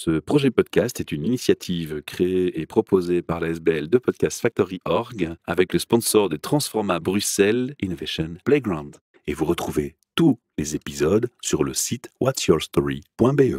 Ce projet podcast est une initiative créée et proposée par la SBL de Podcast Factory Org avec le sponsor de Transforma Bruxelles Innovation Playground. Et vous retrouvez tous les épisodes sur le site whatsyourstory.be.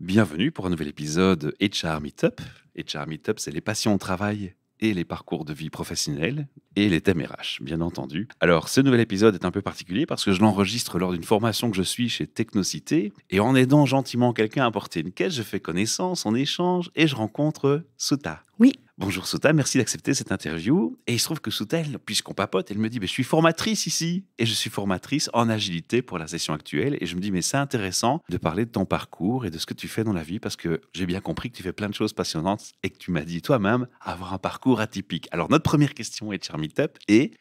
Bienvenue pour un nouvel épisode HR Meetup. HR Meetup, c'est les passions au travail et les parcours de vie professionnels et les thèmes RH, bien entendu. Alors, ce nouvel épisode est un peu particulier parce que je l'enregistre lors d'une formation que je suis chez Technocité et en aidant gentiment quelqu'un à porter une caisse, je fais connaissance, on échange et je rencontre Souta. Oui, Bonjour Souta, merci d'accepter cette interview. Et il se trouve que Souta, puisqu'on papote, elle me dit, mais bah, je suis formatrice ici. Et je suis formatrice en agilité pour la session actuelle. Et je me dis, mais c'est intéressant de parler de ton parcours et de ce que tu fais dans la vie, parce que j'ai bien compris que tu fais plein de choses passionnantes et que tu m'as dit toi-même avoir un parcours atypique. Alors notre première question est Charmy Tep et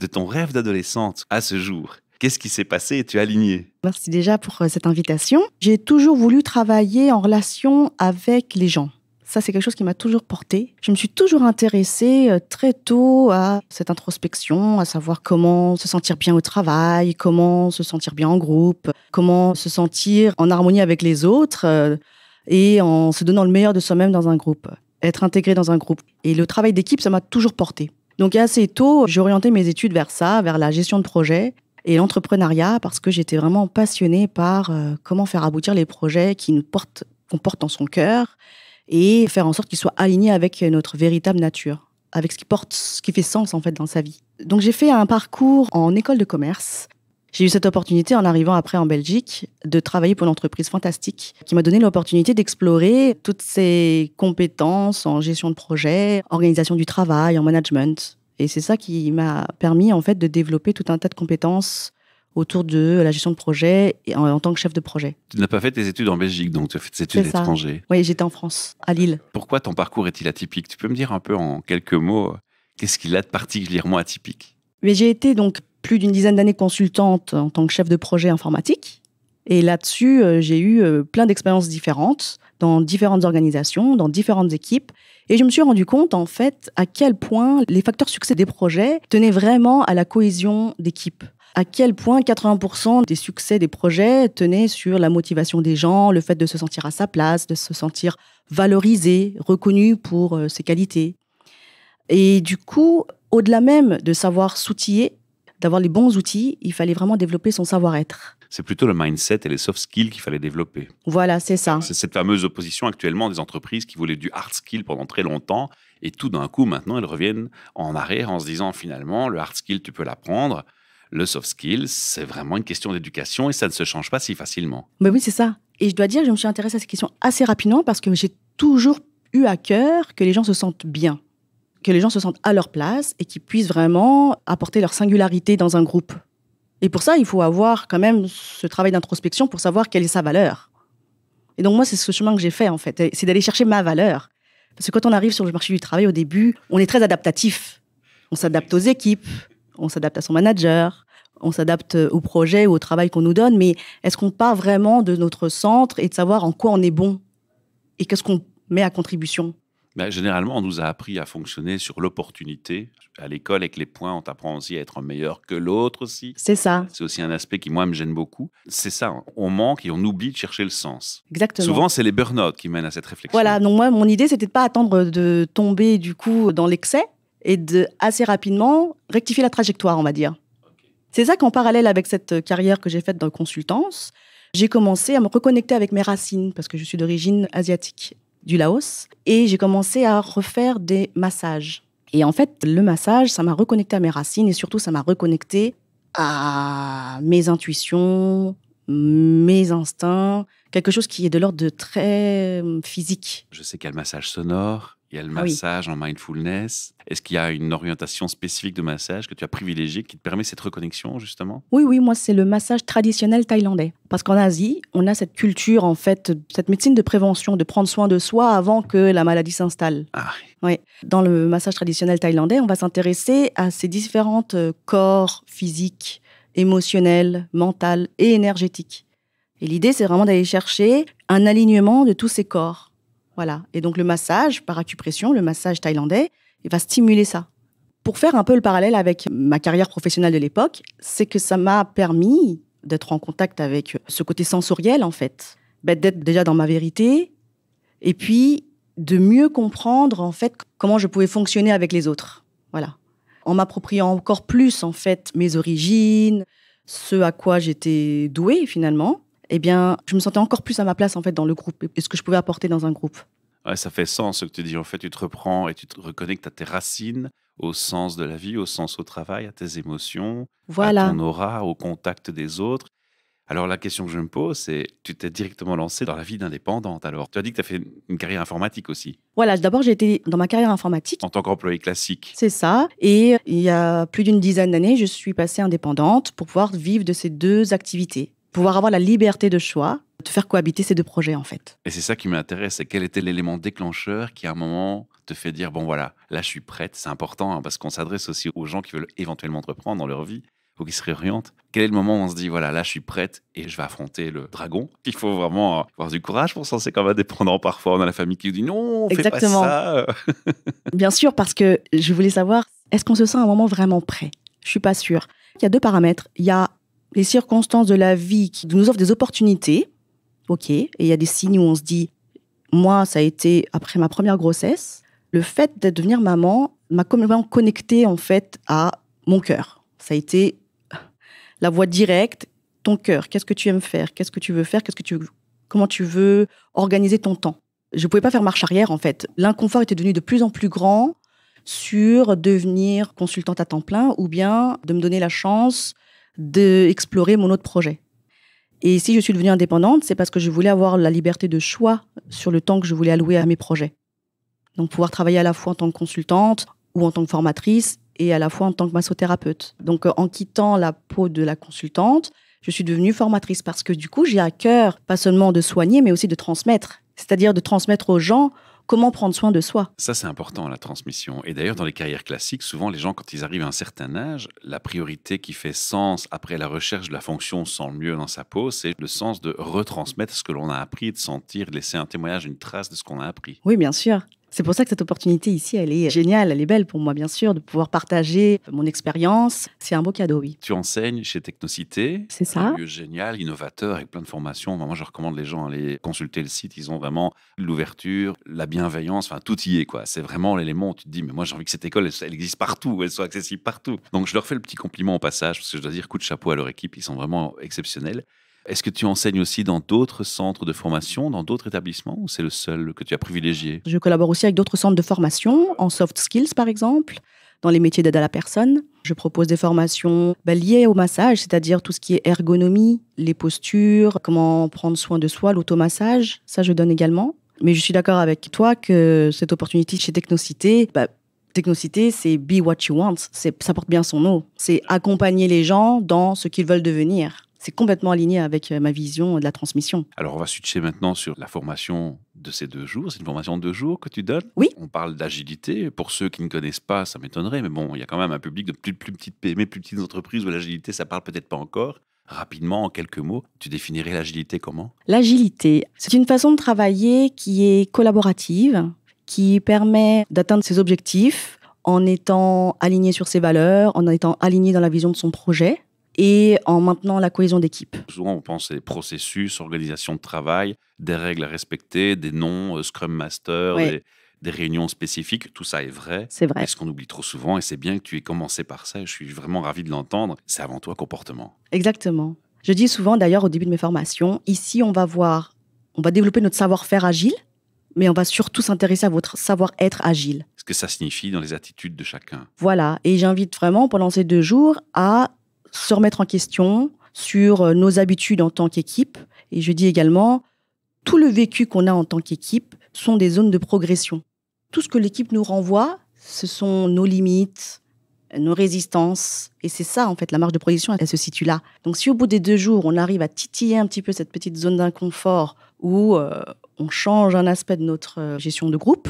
de ton rêve d'adolescente à ce jour. Qu'est-ce qui s'est passé et tu as aligné Merci déjà pour euh, cette invitation. J'ai toujours voulu travailler en relation avec les gens. Ça, c'est quelque chose qui m'a toujours porté. Je me suis toujours intéressée euh, très tôt à cette introspection, à savoir comment se sentir bien au travail, comment se sentir bien en groupe, comment se sentir en harmonie avec les autres euh, et en se donnant le meilleur de soi-même dans un groupe, être intégré dans un groupe. Et le travail d'équipe, ça m'a toujours porté. Donc assez tôt, j'ai orienté mes études vers ça, vers la gestion de projet et l'entrepreneuriat, parce que j'étais vraiment passionnée par euh, comment faire aboutir les projets qui nous portent, qu'on porte dans son cœur et faire en sorte qu'il soit aligné avec notre véritable nature, avec ce qui porte, ce qui fait sens en fait dans sa vie. Donc j'ai fait un parcours en école de commerce. J'ai eu cette opportunité en arrivant après en Belgique de travailler pour une entreprise fantastique qui m'a donné l'opportunité d'explorer toutes ses compétences en gestion de projet, organisation du travail, en management. Et c'est ça qui m'a permis en fait de développer tout un tas de compétences autour de la gestion de projet en, en tant que chef de projet. Tu n'as pas fait tes études en Belgique, donc tu as fait tes études à l'étranger. Oui, j'étais en France, à Lille. Pourquoi ton parcours est-il atypique Tu peux me dire un peu en quelques mots euh, qu'est-ce qu'il a de particulièrement atypique Mais j'ai été donc plus d'une dizaine d'années consultante en tant que chef de projet informatique. Et là-dessus, euh, j'ai eu euh, plein d'expériences différentes dans différentes organisations, dans différentes équipes. Et je me suis rendu compte, en fait, à quel point les facteurs succès des projets tenaient vraiment à la cohésion d'équipe à quel point 80% des succès des projets tenaient sur la motivation des gens, le fait de se sentir à sa place, de se sentir valorisé, reconnu pour euh, ses qualités. Et du coup, au-delà même de savoir s'outiller, d'avoir les bons outils, il fallait vraiment développer son savoir-être. C'est plutôt le mindset et les soft skills qu'il fallait développer. Voilà, c'est ça. C'est cette fameuse opposition actuellement des entreprises qui voulaient du hard skill pendant très longtemps et tout d'un coup maintenant elles reviennent en arrière en se disant finalement le hard skill tu peux l'apprendre, le soft skill, c'est vraiment une question d'éducation et ça ne se change pas si facilement. Mais ben oui, c'est ça. Et je dois dire, je me suis intéressée à cette question assez rapidement parce que j'ai toujours eu à cœur que les gens se sentent bien, que les gens se sentent à leur place et qu'ils puissent vraiment apporter leur singularité dans un groupe. Et pour ça, il faut avoir quand même ce travail d'introspection pour savoir quelle est sa valeur. Et donc moi, c'est ce chemin que j'ai fait en fait, c'est d'aller chercher ma valeur. Parce que quand on arrive sur le marché du travail au début, on est très adaptatif. On s'adapte aux équipes, on s'adapte à son manager, on s'adapte au projet ou au travail qu'on nous donne, mais est-ce qu'on part vraiment de notre centre et de savoir en quoi on est bon et qu'est-ce qu'on met à contribution ben, Généralement, on nous a appris à fonctionner sur l'opportunité. À l'école, avec les points, on t'apprend aussi à être meilleur que l'autre aussi. C'est ça. C'est aussi un aspect qui, moi, me gêne beaucoup. C'est ça, on manque et on oublie de chercher le sens. Exactement. Souvent, c'est les burn-out qui mènent à cette réflexion. Voilà, donc moi, mon idée, c'était de pas attendre de tomber, du coup, dans l'excès et de, assez rapidement, rectifier la trajectoire, on va dire. C'est ça qu'en parallèle avec cette euh, carrière que j'ai faite dans consultance, j'ai commencé à me reconnecter avec mes racines parce que je suis d'origine asiatique du Laos et j'ai commencé à refaire des massages. Et en fait, le massage, ça m'a reconnecté à mes racines et surtout ça m'a reconnecté à mes intuitions, mes instincts, quelque chose qui est de l'ordre de très euh, physique. Je sais quel massage sonore, il y a le massage en mindfulness. Est-ce qu'il y a une orientation spécifique de massage que tu as privilégiée qui te permet cette reconnexion justement Oui, oui, moi c'est le massage traditionnel thaïlandais. Parce qu'en Asie, on a cette culture en fait, cette médecine de prévention, de prendre soin de soi avant que la maladie s'installe. Ah. Oui. Dans le massage traditionnel thaïlandais, on va s'intéresser à ces différents euh, corps physiques, émotionnels, mentaux et énergétiques. Et l'idée, c'est vraiment d'aller chercher un alignement de tous ces corps voilà. Et donc le massage par acupression, le massage thaïlandais, il va stimuler ça. Pour faire un peu le parallèle avec ma carrière professionnelle de l'époque, c'est que ça m'a permis d'être en contact avec ce côté sensoriel en fait, d'être déjà dans ma vérité, et puis de mieux comprendre en fait comment je pouvais fonctionner avec les autres. Voilà, en m'appropriant encore plus en fait mes origines, ce à quoi j'étais douée finalement, eh bien, je me sentais encore plus à ma place en fait dans le groupe et ce que je pouvais apporter dans un groupe. ça fait sens ce que tu dis. En fait, tu te reprends et tu te reconnectes à tes racines, au sens de la vie, au sens au travail, à tes émotions, à ton aura, au contact des autres. Alors la question que je me pose, c'est tu t'es directement lancé dans la vie d'indépendante. Alors tu as dit que tu as fait une carrière informatique aussi. Voilà, d'abord j'ai été dans ma carrière informatique. En tant qu'employé classique. C'est ça. Et euh, il y a plus d'une dizaine d'années, je suis passée indépendante pour pouvoir vivre de ces deux activités pouvoir avoir la liberté de choix, de faire cohabiter ces deux projets en fait. Et c'est ça qui m'intéresse, c'est quel était l'élément déclencheur qui à un moment te fait dire, bon voilà, là je suis prête, c'est important, hein, parce qu'on s'adresse aussi aux gens qui veulent éventuellement reprendre dans leur vie ou qui se réorientent. Quel est le moment où on se dit, voilà, là je suis prête et je vais affronter le dragon Il faut vraiment euh, avoir du courage pour ça, c'est quand même dépendant parfois, on a la famille qui dit, non, on Exactement. pas ça. Bien sûr, parce que je voulais savoir, est-ce qu'on se sent à un moment vraiment prêt Je suis pas sûre. Il y a deux paramètres. Il y a les circonstances de la vie qui nous offrent des opportunités, ok, et il y a des signes où on se dit, moi, ça a été après ma première grossesse, le fait de devenir maman m'a complètement connectée en fait à mon cœur. Ça a été la voie directe, ton cœur, qu'est-ce que tu aimes faire, qu'est-ce que tu veux faire, qu'est-ce que tu comment tu veux organiser ton temps. Je ne pouvais pas faire marche arrière en fait. L'inconfort était devenu de plus en plus grand sur devenir consultante à temps plein ou bien de me donner la chance d'explorer mon autre projet. Et si je suis devenue indépendante, c'est parce que je voulais avoir la liberté de choix sur le temps que je voulais allouer à mes projets. Donc pouvoir travailler à la fois en tant que consultante ou en tant que formatrice et à la fois en tant que massothérapeute. Donc euh, en quittant la peau de la consultante, je suis devenue formatrice parce que du coup j'ai à cœur pas seulement de soigner mais aussi de transmettre. C'est-à-dire de transmettre aux gens comment prendre soin de soi. Ça, c'est important, la transmission. Et d'ailleurs, dans les carrières classiques, souvent, les gens, quand ils arrivent à un certain âge, la priorité qui fait sens après la recherche de la fonction sans le mieux dans sa peau, c'est le sens de retransmettre ce que l'on a appris, de sentir, de laisser un témoignage, une trace de ce qu'on a appris. Oui, bien sûr. C'est pour ça que cette opportunité ici, elle est géniale, elle est belle pour moi, bien sûr, de pouvoir partager mon expérience. C'est un beau cadeau, oui. Tu enseignes chez Technocité. C'est ça. Un lieu génial, innovateur, avec plein de formations. Moi, je recommande les gens à aller consulter le site. Ils ont vraiment l'ouverture, la bienveillance, enfin, tout y est, quoi. C'est vraiment l'élément où tu te dis, mais moi, j'ai envie que cette école, elle, existe partout, elle soit accessible partout. Donc, je leur fais le petit compliment au passage, parce que je dois dire, coup de chapeau à leur équipe, ils sont vraiment exceptionnels. Est-ce que tu enseignes aussi dans d'autres centres de formation, dans d'autres établissements, ou c'est le seul que tu as privilégié Je collabore aussi avec d'autres centres de formation, en soft skills par exemple, dans les métiers d'aide à la personne. Je propose des formations bah, liées au massage, c'est-à-dire tout ce qui est ergonomie, les postures, comment prendre soin de soi, l'automassage, ça je donne également. Mais je suis d'accord avec toi que cette opportunité chez Technocité, bah, Technocité, c'est be what you want. Ça porte bien son nom. C'est accompagner les gens dans ce qu'ils veulent devenir c'est complètement aligné avec euh, ma vision de la transmission. Alors, on va switcher maintenant sur la formation de ces deux jours. C'est une formation de deux jours que tu donnes Oui. On parle d'agilité. Pour ceux qui ne connaissent pas, ça m'étonnerait, mais bon, il y a quand même un public de plus, plus petites PME, plus petites entreprises où l'agilité, ça parle peut-être pas encore. Rapidement, en quelques mots, tu définirais l'agilité comment L'agilité, c'est une façon de travailler qui est collaborative, qui permet d'atteindre ses objectifs en étant aligné sur ses valeurs, en étant aligné dans la vision de son projet, et en maintenant la cohésion d'équipe. Souvent, on pense à des processus, organisation de travail, des règles à respecter, des noms, euh, Scrum Master, des, réunions spécifiques. Tout ça est vrai. C'est vrai. est ce qu'on oublie trop souvent, et c'est bien que tu aies commencé par ça, je suis vraiment ravi de l'entendre, c'est avant tout comportement. Exactement. Je dis souvent, d'ailleurs, au début de mes formations, ici, on va voir, on va développer notre savoir-faire agile, mais on va surtout s'intéresser à votre savoir-être agile. Ce que ça signifie dans les attitudes de chacun. Voilà, et j'invite vraiment pendant ces deux jours à se remettre en question sur euh, nos habitudes en tant qu'équipe. Et je dis également, tout le vécu qu'on a en tant qu'équipe sont des zones de progression. Tout ce que l'équipe nous renvoie, ce sont nos limites, nos résistances. Et c'est ça, en fait, la marge de progression, elle se situe là. Donc si au bout des deux jours, on arrive à titiller un petit peu cette petite zone d'inconfort où euh, on change un aspect de notre euh, gestion de groupe,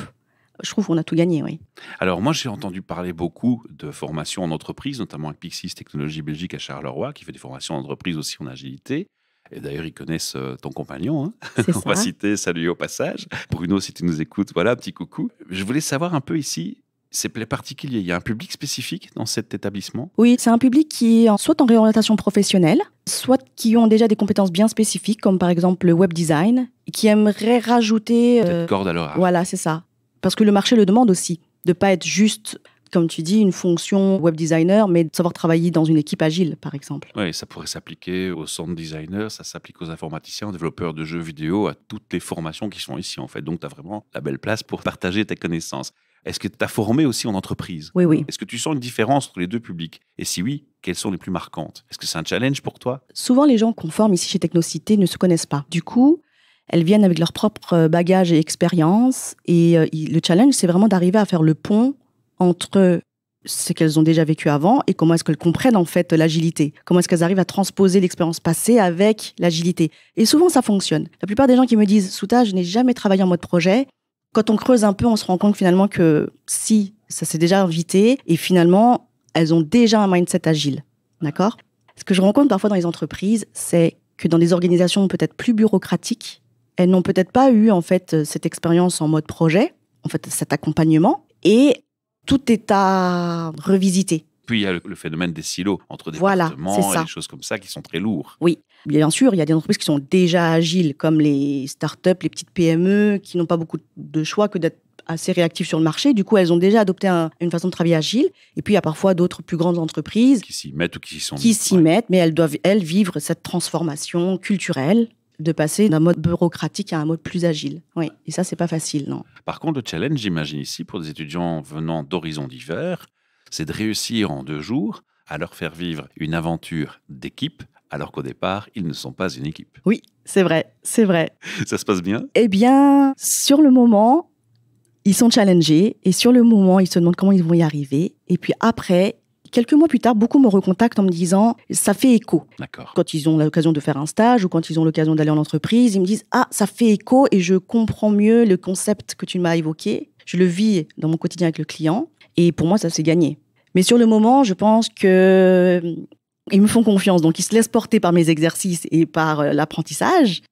je trouve qu'on a tout gagné, oui. Alors moi, j'ai entendu parler beaucoup de formations en entreprise, notamment avec Pixis Technologie Belgique à Charleroi, qui fait des formations en entreprise aussi en agilité. Et d'ailleurs, ils connaissent euh, ton compagnon. Hein. On va citer, salut au passage. Bruno, si tu nous écoutes, voilà, petit coucou. Je voulais savoir un peu ici, c'est particulier. Il y a un public spécifique dans cet établissement Oui, c'est un public qui est soit en réorientation professionnelle, soit qui ont déjà des compétences bien spécifiques, comme par exemple le web design, et qui aimerait rajouter. Euh, corde à leur Voilà, c'est ça. Parce que le marché le demande aussi, de pas être juste comme tu dis, une fonction web designer, mais de savoir travailler dans une équipe agile, par exemple. Oui, ça pourrait s'appliquer aux sound designers, ça s'applique aux informaticiens, aux développeurs de jeux vidéo, à toutes les formations qui sont ici, en fait. Donc, tu as vraiment la belle place pour partager tes connaissances. Est-ce que tu as formé aussi en entreprise Oui, oui. Est-ce que tu sens une différence entre les deux publics Et si oui, quelles sont les plus marquantes Est-ce que c'est un challenge pour toi Souvent, les gens qu'on forme ici chez Technocité ne se connaissent pas. Du coup, elles viennent avec leur propre euh, bagages et expérience. Et euh, le challenge, c'est vraiment d'arriver à faire le pont entre ce qu'elles ont déjà vécu avant et comment est-ce qu'elles comprennent en fait l'agilité. Comment est-ce qu'elles arrivent à transposer l'expérience passée avec l'agilité. Et souvent, ça fonctionne. La plupart des gens qui me disent Souta, je n'ai jamais travaillé en mode projet. Quand on creuse un peu, on se rend compte finalement que si, ça s'est déjà invité et finalement, elles ont déjà un mindset agile. D'accord Ce que je rencontre parfois dans les entreprises, c'est que dans des organisations peut-être plus bureaucratiques, elles n'ont peut-être pas eu en fait euh, cette expérience en mode projet, en fait cet accompagnement, et tout est à revisiter. Puis il y a le phénomène des silos entre départements voilà, et des choses comme ça qui sont très lourds. Oui, bien sûr, il y a des entreprises qui sont déjà agiles, comme les startups, les petites PME, qui n'ont pas beaucoup de choix que d'être assez réactives sur le marché. Du coup, elles ont déjà adopté une façon de travailler agile. Et puis, il y a parfois d'autres plus grandes entreprises qui s'y mettent ou qui sont qui s'y mettent, mais elles doivent elles vivre cette transformation culturelle de passer d'un mode bureaucratique à un mode plus agile. Oui, et ça, c'est pas facile, non. Par contre, le challenge, j'imagine ici, pour des étudiants venant d'horizons divers, c'est de réussir en deux jours à leur faire vivre une aventure d'équipe, alors qu'au départ, ils ne sont pas une équipe. Oui, c'est vrai, c'est vrai. ça se passe bien Eh bien, sur le moment, ils sont challengés et sur le moment, ils se demandent comment ils vont y arriver. Et puis après, Quelques mois plus tard, beaucoup me recontactent en me disant ça fait écho. Quand ils ont l'occasion de faire un stage ou quand ils ont l'occasion d'aller en entreprise, ils me disent ah ça fait écho et je comprends mieux le concept que tu m'as évoqué. Je le vis dans mon quotidien avec le client et pour moi ça s'est gagné. Mais sur le moment, je pense que euh, ils me font confiance, donc ils se laissent porter par mes exercices et par euh, l'apprentissage.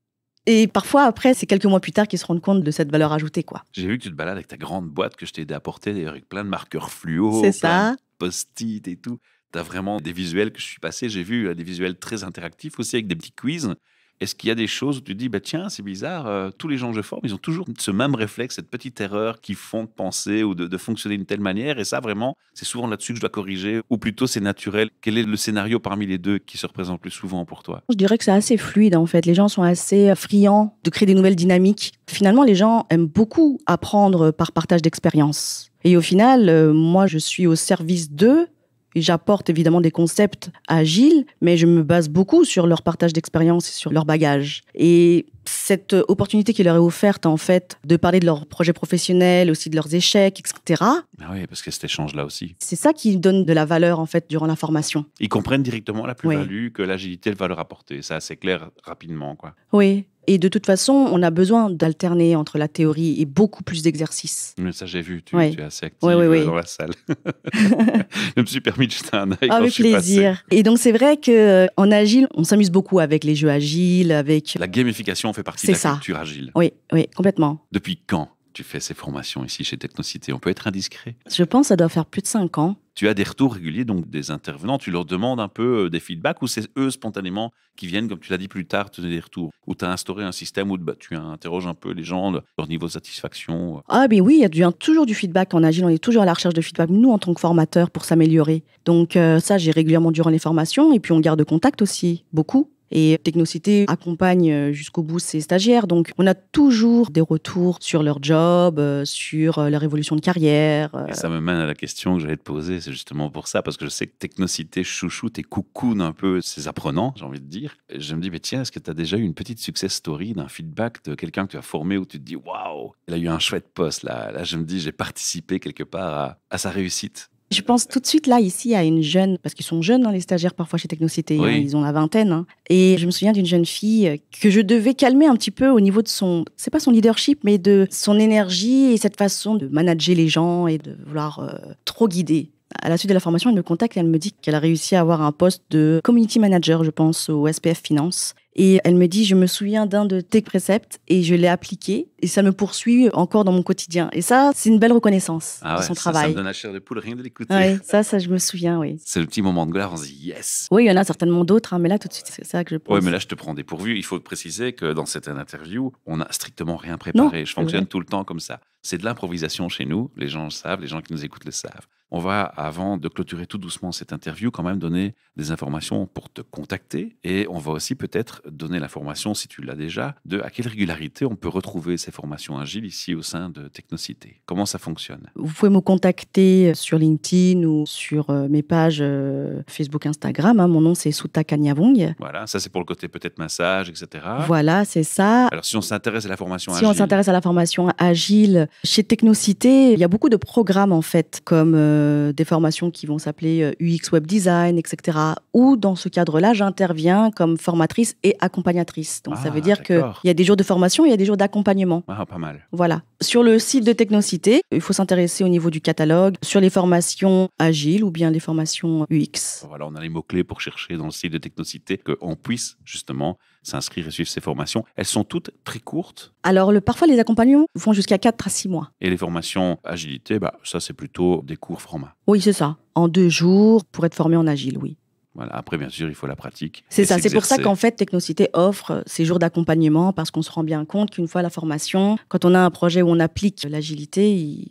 Et parfois, après, c'est quelques mois plus tard qu'ils se rendent compte de cette valeur ajoutée, quoi. J'ai vu que tu te balades avec ta grande boîte que je t'ai à porter, avec plein de marqueurs fluo. C'est ça post-it et tout. Tu as vraiment des visuels que je suis passé. J'ai vu euh, des visuels très interactifs aussi avec des petits quiz est-ce qu'il y a des choses où tu dis, bah, tiens, c'est bizarre, euh, tous les gens que je forme, ils ont toujours ce même réflexe, cette petite erreur qui font penser ou de, fonctionner d'une telle manière. Et ça, vraiment, c'est souvent là-dessus que je dois corriger, ou plutôt c'est naturel. Quel est le scénario parmi les deux qui se représente le plus souvent pour toi Je dirais que c'est assez fluide, en fait. Les gens sont assez euh, friands de créer des nouvelles dynamiques. Finalement, les gens aiment beaucoup apprendre par partage d'expérience. Et au final, euh, moi, je suis au service d'eux J'apporte évidemment des concepts agiles, mais je me base beaucoup sur leur partage d'expérience et sur leur bagage. Et cette opportunité qui leur est offerte, en fait, de parler de leurs projets professionnels, aussi de leurs échecs, etc. Ah oui, parce que cet échange-là aussi. C'est ça qui donne de la valeur, en fait, durant la formation. Ils comprennent directement la plus-value que l'agilité va leur apporter. Ça, c'est clair rapidement, quoi. Oui. Et de toute façon, on a besoin d'alterner entre la théorie et beaucoup plus d'exercices. Ça, j'ai vu, tu, es assez active euh, dans la salle. je me suis permis de jeter un œil. Ah, avec plaisir. Et donc, c'est vrai qu'en euh, agile, on s'amuse beaucoup avec les jeux agiles, avec. La gamification fait partie de la culture agile. Oui, oui, complètement. Depuis quand tu fais ces formations ici chez Technocité On peut être indiscret Je pense que ça doit faire plus de cinq ans tu as des retours réguliers, donc des intervenants, tu leur demandes un peu euh, des feedbacks ou c'est eux spontanément qui viennent, comme tu l'as dit plus tard, te donner des retours Ou tu as instauré un système où bah, tu interroges un peu les gens, leur niveau de satisfaction euh? Ah, ben oui, il y a hein, toujours du feedback en agile, on est toujours à la recherche de feedback, nous en tant que formateurs, pour s'améliorer. Donc, euh, ça, j'ai régulièrement durant les formations et puis on garde contact aussi, beaucoup. Et Technocité accompagne euh, jusqu'au bout ses stagiaires. Donc, on a toujours des retours sur leur job, euh, sur euh, leur évolution de carrière. ça me mène à la question que j'allais te poser. C'est justement pour ça, parce que je sais que Technocité chouchoute et coucoune un peu ses apprenants, j'ai envie de dire. je me dis, mais tiens, est-ce que tu as déjà eu une petite success story d'un feedback de quelqu'un que tu as formé où tu te dis, waouh, il a eu un chouette poste là. Là, je me dis, j'ai participé quelque part à sa réussite. Je pense tout de suite là, ici, à une jeune, parce qu'ils sont jeunes, dans hein, les stagiaires parfois chez Technocité, hein, ils ont la vingtaine. Hein. Et je me souviens d'une jeune fille euh, que je devais calmer un petit peu au niveau de son, c'est pas son leadership, mais de son énergie et cette façon de manager les gens et de vouloir euh, trop guider. À la suite de la formation, elle me contacte et elle me dit qu'elle a réussi à avoir un poste de community manager, je pense, au SPF Finance. Et elle me dit, je me souviens d'un de tes préceptes et je l'ai appliqué et ça me poursuit encore dans mon quotidien. Et ça, c'est une belle reconnaissance ah de son travail. Ça me donne la chair de poule, rien de l'écouter. ça, ça, je me souviens, oui. C'est le petit moment de gloire, on se dit yes. Oui, il y en a certainement d'autres, hein, mais là, tout de suite, c'est ça que je pense. Oui, mais là, je te prends dépourvu. Il faut préciser que dans cette interview, on n'a strictement rien préparé. je fonctionne tout le temps comme ça. C'est de l'improvisation chez nous. Les gens le savent, les gens qui nous écoutent le savent on va, avant de clôturer tout doucement cette interview, quand même donner des informations pour te contacter. Et on va aussi peut-être donner l'information, si tu l'as déjà, de à quelle régularité on peut retrouver ces formations agiles ici au sein de Technocité. Comment ça fonctionne Vous pouvez me contacter euh, sur LinkedIn ou sur euh, mes pages euh, Facebook, Instagram. Hein, mon nom, c'est Souta Kanyavong. Voilà, ça c'est pour le côté peut-être massage, etc. Voilà, c'est ça. Alors si on s'intéresse à la formation agile. Si on s'intéresse à la formation agile, chez Technocité, il y a beaucoup de programmes en fait, comme. Euh, des formations qui vont s'appeler euh, UX Web Design, etc. Ou dans ce cadre-là, j'interviens comme formatrice et accompagnatrice. Donc ça ah, veut dire qu'il y a des jours de formation, il y a des jours d'accompagnement. Ah, pas mal. Voilà. Sur le site de Technocité, il faut s'intéresser au niveau du catalogue, sur les formations agiles ou bien les formations UX. Voilà, on a les mots-clés pour chercher dans le site de Technocité qu'on puisse justement s'inscrire et suivre ces formations. Elles sont toutes très courtes. Alors, le, parfois, les accompagnements vont jusqu'à 4 à 6 mois. Et les formations agilité, bah, ça, c'est plutôt des cours format. Oui, c'est ça. En deux jours pour être formé en agile, oui. Voilà. Après, bien sûr, il faut la pratique. C'est ça. C'est pour ça qu'en fait, Technocité offre ces jours d'accompagnement parce qu'on se rend bien compte qu'une fois la formation, quand on a un projet où on applique l'agilité,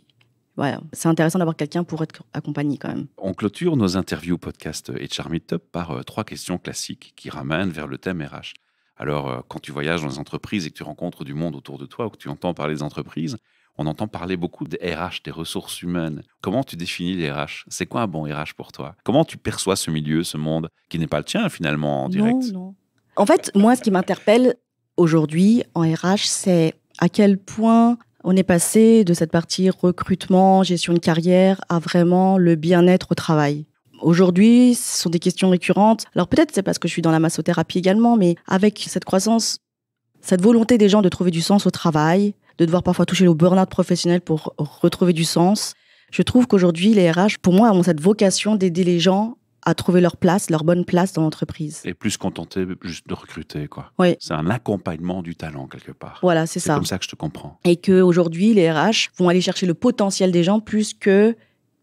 Voilà, c'est intéressant d'avoir quelqu'un pour être accompagné quand même. On clôture nos interviews podcast et Meetup par euh, trois questions classiques qui ramènent vers le thème RH. Alors, euh, quand tu voyages dans les entreprises et que tu rencontres du monde autour de toi ou que tu entends parler des entreprises, on entend parler beaucoup des RH, des ressources humaines. Comment tu définis les RH C'est quoi un bon RH pour toi Comment tu perçois ce milieu, ce monde qui n'est pas le tien finalement en direct non. En fait, moi, ce qui m'interpelle aujourd'hui en RH, c'est à quel point on est passé de cette partie recrutement, gestion de carrière, à vraiment le bien-être au travail. Aujourd'hui, ce sont des questions récurrentes. Alors peut-être c'est parce que je suis dans la massothérapie également, mais avec cette croissance, cette volonté des gens de trouver du sens au travail, de devoir parfois toucher le burn-out professionnel pour retrouver du sens, je trouve qu'aujourd'hui, les RH, pour moi, ont cette vocation d'aider les gens à trouver leur place, leur bonne place dans l'entreprise. Et plus contenter juste de recruter, quoi. Oui. C'est un accompagnement du talent, quelque part. Voilà, c'est ça. C'est comme ça que je te comprends. Et qu'aujourd'hui, les RH vont aller chercher le potentiel des gens plus que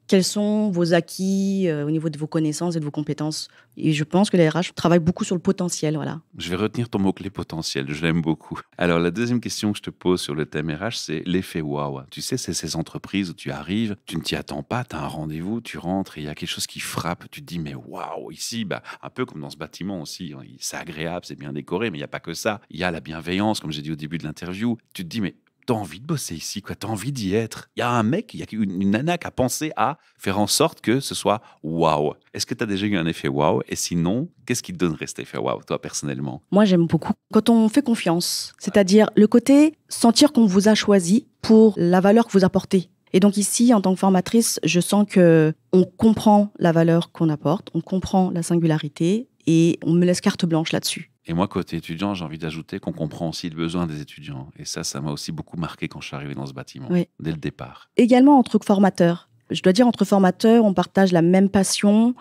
quels sont vos acquis euh, au niveau de vos connaissances et de vos compétences. Et je pense que les RH travaillent beaucoup sur le potentiel. Voilà. Je vais retenir ton mot-clé potentiel, je l'aime beaucoup. Alors, la deuxième question que je te pose sur le thème RH, c'est l'effet waouh. Tu sais, c'est ces entreprises où tu arrives, tu ne t'y attends pas, tu as un rendez-vous, tu rentres et il y a quelque chose qui frappe. Tu te dis, mais waouh, ici, bah, un peu comme dans ce bâtiment aussi, hein, c'est agréable, c'est bien décoré, mais il n'y a pas que ça. Il y a la bienveillance, comme j'ai dit au début de l'interview. Tu te dis, mais t'as envie de bosser ici, quoi. T'as envie d'y être. Il y a un mec, il y a une, nana qui a pensé à faire en sorte que ce soit waouh. Est-ce que t'as déjà eu un effet waouh Et sinon, qu'est-ce qui te donne cet effet waouh, toi, personnellement Moi, j'aime beaucoup quand on fait confiance, c'est-à-dire le côté sentir qu'on vous a choisi pour la valeur que vous apportez. Et donc ici, en tant que formatrice, je sens que on comprend la valeur qu'on apporte, on comprend la singularité et on me laisse carte blanche là-dessus. Et moi, côté étudiant, j'ai envie d'ajouter qu'on comprend aussi le besoin des étudiants. Et ça, ça m'a aussi beaucoup marqué quand je suis arrivé dans ce bâtiment, dès le départ. Également entre formateurs. Je dois dire, entre formateurs, on partage la même passion,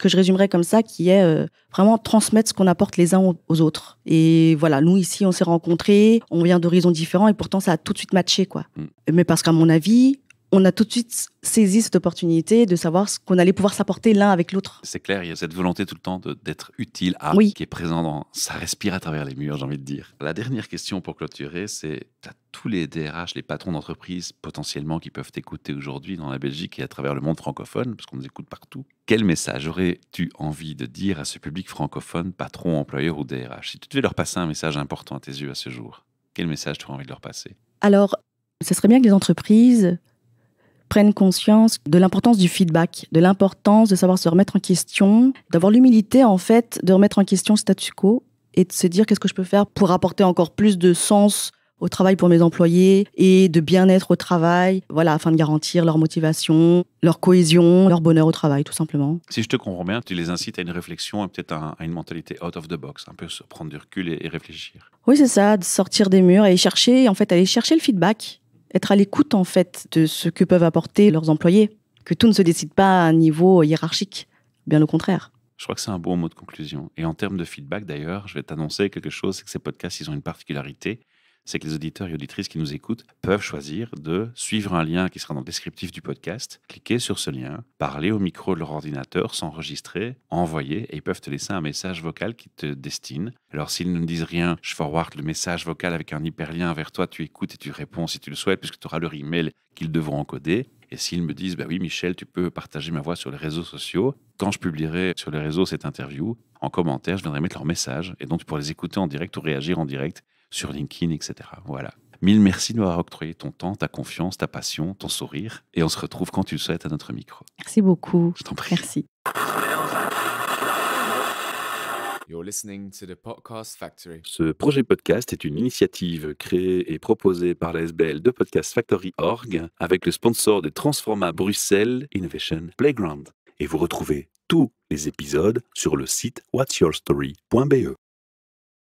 que je résumerai comme ça, qui est euh, vraiment transmettre ce qu'on apporte les uns aux autres. Et voilà, nous ici, on s'est rencontrés, on vient d'horizons différents, et pourtant, ça a tout de suite matché, quoi. Mm. Mais parce qu'à mon avis, on a tout de suite saisi cette opportunité de savoir ce qu'on allait pouvoir s'apporter l'un avec l'autre. C'est clair, il y a cette volonté tout le temps d'être utile à qui est présent dans ça respire à travers les murs, j'ai envie de dire. La dernière question pour clôturer, c'est tu tous les DRH, les patrons d'entreprises, potentiellement qui peuvent t'écouter aujourd'hui dans la Belgique et à travers le monde francophone, parce qu'on nous écoute partout. Quel message aurais-tu envie de dire à ce public francophone, patron, employeur ou DRH Si tu devais leur passer un message important à tes yeux à ce jour, quel message tu aurais envie de leur passer Alors, ce serait bien que les entreprises prennent conscience de l'importance du feedback, de l'importance de savoir se remettre en question, d'avoir l'humilité en fait de remettre en question le statu quo et de se dire qu'est-ce que je peux faire pour apporter encore plus de sens au travail pour mes employés et de bien-être au travail, voilà, afin de garantir leur motivation, leur cohésion, leur bonheur au travail, tout simplement. Si je te comprends bien, tu les incites à une réflexion et peut-être à une mentalité out of the box, un peu se prendre du recul et réfléchir. Oui, c'est ça, de sortir des murs et chercher, en fait, aller chercher le feedback être à l'écoute en fait de ce que peuvent apporter leurs employés, que tout ne se décide pas à un niveau hiérarchique, bien au contraire. Je crois que c'est un bon mot de conclusion. Et en termes de feedback d'ailleurs, je vais t'annoncer quelque chose, c'est que ces podcasts, ils ont une particularité, c'est que les auditeurs et auditrices qui nous écoutent peuvent choisir de suivre un lien qui sera dans le descriptif du podcast, cliquer sur ce lien, parler au micro de leur ordinateur, s'enregistrer, envoyer, et ils peuvent te laisser un message vocal qui te destine. Alors s'ils ne disent rien, je forward le message vocal avec un hyperlien vers toi, tu écoutes et tu réponds si tu le souhaites, puisque tu auras leur email qu'ils devront encoder. Et s'ils me disent, bah oui, Michel, tu peux partager ma voix sur les réseaux sociaux, quand je publierai sur les réseaux cette interview, en commentaire, je viendrai mettre leur message et donc tu pourras les écouter en direct ou réagir en direct sur LinkedIn, etc. Voilà. Mille merci de m'avoir octroyé ton temps, ta confiance, ta passion, ton sourire. Et on se retrouve quand tu le souhaites à notre micro. Merci beaucoup. Je t'en prie. Merci. You're listening to podcast Factory. Ce projet podcast est une initiative créée et proposée par la SBL de Podcast Factory Org avec le sponsor de Transforma Bruxelles Innovation Playground. Et vous retrouvez tous les épisodes sur le site whatsyourstory.be.